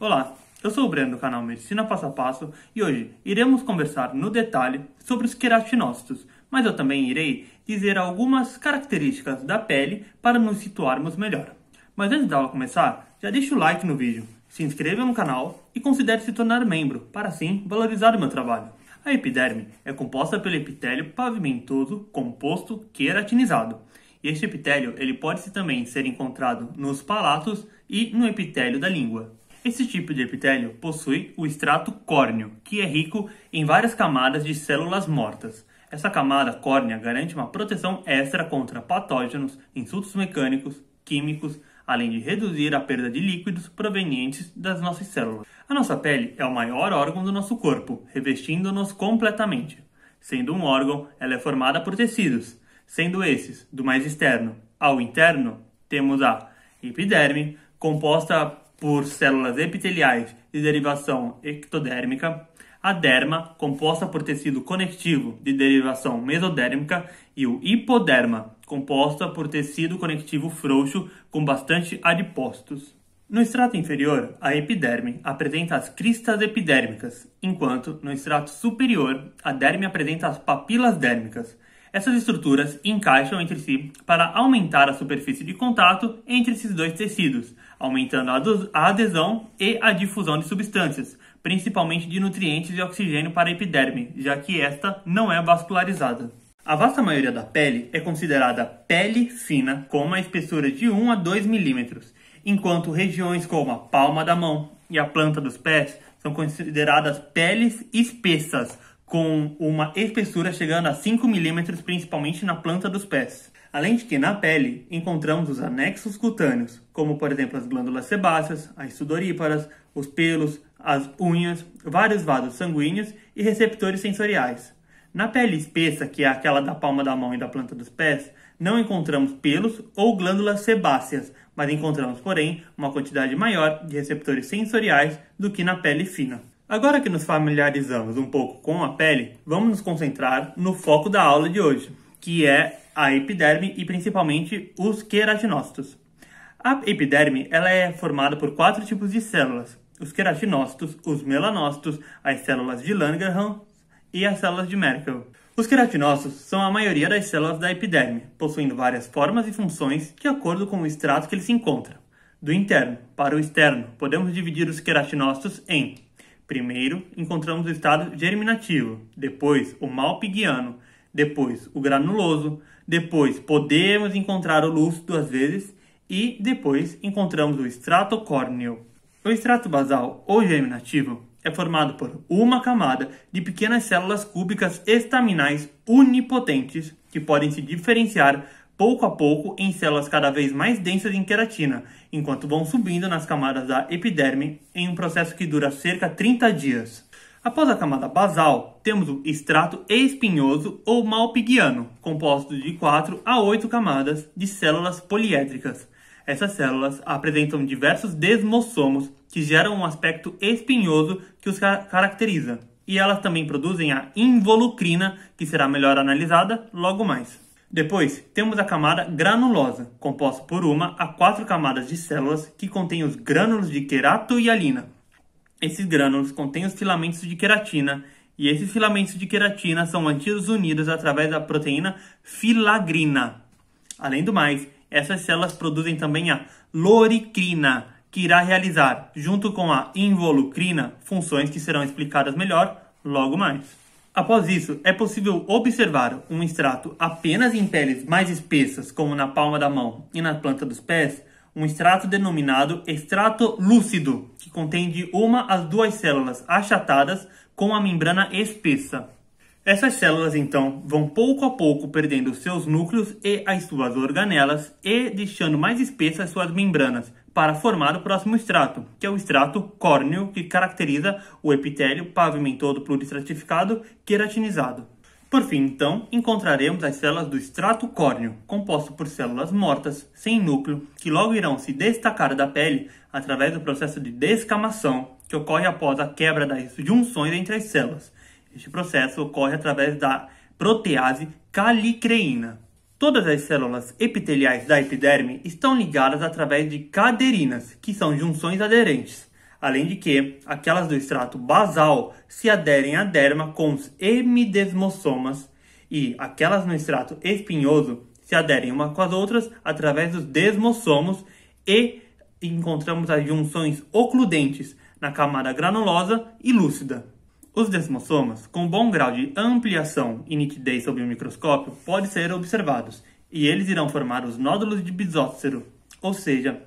Olá, eu sou o Breno do canal Medicina Passo a Passo e hoje iremos conversar no detalhe sobre os queratinócitos, mas eu também irei dizer algumas características da pele para nos situarmos melhor. Mas antes da aula começar, já deixa o like no vídeo, se inscreva no canal e considere se tornar membro para assim valorizar o meu trabalho. A epiderme é composta pelo epitélio pavimentoso composto queratinizado. E este epitélio ele pode -se também ser encontrado nos palatos e no epitélio da língua. Esse tipo de epitélio possui o extrato córneo, que é rico em várias camadas de células mortas. Essa camada córnea garante uma proteção extra contra patógenos, insultos mecânicos, químicos, além de reduzir a perda de líquidos provenientes das nossas células. A nossa pele é o maior órgão do nosso corpo, revestindo-nos completamente. Sendo um órgão, ela é formada por tecidos, sendo esses do mais externo ao interno, temos a epiderme, composta por células epiteliais de derivação ectodérmica, a derma, composta por tecido conectivo de derivação mesodérmica, e o hipoderma, composta por tecido conectivo frouxo com bastante adipócitos. No extrato inferior, a epiderme apresenta as cristas epidérmicas, enquanto no extrato superior, a derme apresenta as papilas dérmicas, essas estruturas encaixam entre si para aumentar a superfície de contato entre esses dois tecidos, aumentando a adesão e a difusão de substâncias, principalmente de nutrientes e oxigênio para a epiderme, já que esta não é vascularizada. A vasta maioria da pele é considerada pele fina com uma espessura de 1 a 2 milímetros, enquanto regiões como a palma da mão e a planta dos pés são consideradas peles espessas, com uma espessura chegando a 5 milímetros, principalmente na planta dos pés. Além de que na pele encontramos os anexos cutâneos, como por exemplo as glândulas sebáceas, as sudoríparas, os pelos, as unhas, vários vasos sanguíneos e receptores sensoriais. Na pele espessa, que é aquela da palma da mão e da planta dos pés, não encontramos pelos ou glândulas sebáceas, mas encontramos, porém, uma quantidade maior de receptores sensoriais do que na pele fina. Agora que nos familiarizamos um pouco com a pele, vamos nos concentrar no foco da aula de hoje, que é a epiderme e principalmente os queratinócitos. A epiderme ela é formada por quatro tipos de células: os queratinócitos, os melanócitos, as células de Langerhans e as células de Merkel. Os queratinócitos são a maioria das células da epiderme, possuindo várias formas e funções de acordo com o extrato que ele se encontra. Do interno para o externo, podemos dividir os queratinócitos em Primeiro, encontramos o estado germinativo, depois o malpighiano, depois o granuloso, depois podemos encontrar o lúcido às vezes e depois encontramos o extrato córneo. O extrato basal ou germinativo é formado por uma camada de pequenas células cúbicas estaminais unipotentes que podem se diferenciar pouco a pouco em células cada vez mais densas em queratina, enquanto vão subindo nas camadas da epiderme em um processo que dura cerca de 30 dias. Após a camada basal, temos o extrato espinhoso ou malpighiano, composto de 4 a 8 camadas de células poliédricas. Essas células apresentam diversos desmossomos que geram um aspecto espinhoso que os car caracteriza. E elas também produzem a involucrina, que será melhor analisada logo mais. Depois, temos a camada granulosa, composta por uma a quatro camadas de células que contém os grânulos de querato e alina. Esses grânulos contêm os filamentos de queratina, e esses filamentos de queratina são mantidos unidos através da proteína filagrina. Além do mais, essas células produzem também a loricrina, que irá realizar, junto com a involucrina, funções que serão explicadas melhor logo mais. Após isso, é possível observar um extrato apenas em peles mais espessas, como na palma da mão e na planta dos pés, um extrato denominado extrato lúcido, que contém de uma às duas células achatadas com a membrana espessa. Essas células, então, vão pouco a pouco perdendo seus núcleos e as suas organelas e deixando mais espessas suas membranas para formar o próximo extrato, que é o extrato córneo, que caracteriza o epitélio pavimentado pluristratificado queratinizado. Por fim, então, encontraremos as células do extrato córneo, composto por células mortas, sem núcleo, que logo irão se destacar da pele através do processo de descamação, que ocorre após a quebra das junções entre as células, este processo ocorre através da protease calicreína. Todas as células epiteliais da epiderme estão ligadas através de caderinas, que são junções aderentes, além de que aquelas do extrato basal se aderem à derma com os hemidesmossomas e aquelas no extrato espinhoso se aderem uma com as outras através dos desmossomos e encontramos as junções ocludentes na camada granulosa e lúcida. Os desmosomas, com bom grau de ampliação e nitidez sob o microscópio, podem ser observados, e eles irão formar os nódulos de bisóscero, ou seja,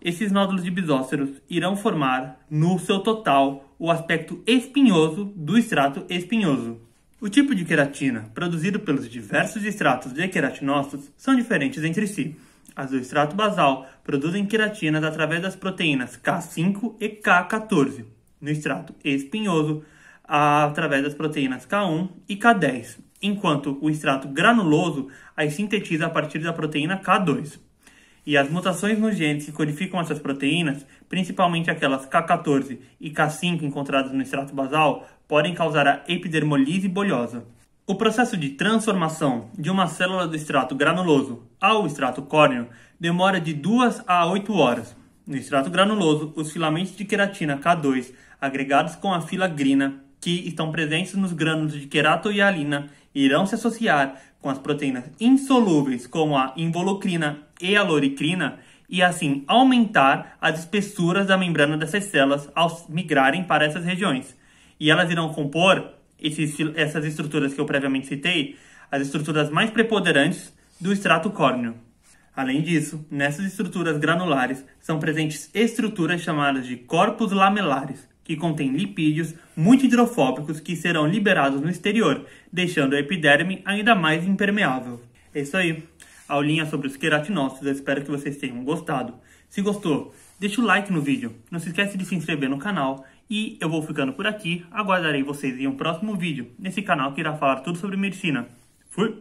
esses nódulos de bisósceros irão formar, no seu total, o aspecto espinhoso do extrato espinhoso. O tipo de queratina produzido pelos diversos extratos de queratinócitos são diferentes entre si. As do extrato basal produzem queratinas através das proteínas K5 e K14. No extrato espinhoso, através das proteínas K1 e K10, enquanto o extrato granuloso as sintetiza a partir da proteína K2. E as mutações nos genes que codificam essas proteínas, principalmente aquelas K14 e K5 encontradas no extrato basal, podem causar a epidermolise bolhosa. O processo de transformação de uma célula do extrato granuloso ao extrato córneo demora de 2 a 8 horas. No extrato granuloso, os filamentos de queratina K2, agregados com a filagrina que estão presentes nos grânulos de queratoialina irão se associar com as proteínas insolúveis como a involucrina e a loricrina e assim aumentar as espessuras da membrana dessas células ao migrarem para essas regiões. E elas irão compor esses, essas estruturas que eu previamente citei, as estruturas mais preponderantes do extrato córneo. Além disso, nessas estruturas granulares são presentes estruturas chamadas de corpos lamelares, que contém lipídios muito hidrofóbicos que serão liberados no exterior, deixando a epiderme ainda mais impermeável. É isso aí, a aulinha sobre os queratinócitos, eu espero que vocês tenham gostado. Se gostou, deixa o like no vídeo, não se esquece de se inscrever no canal e eu vou ficando por aqui, aguardarei vocês em um próximo vídeo, nesse canal que irá falar tudo sobre medicina. Fui!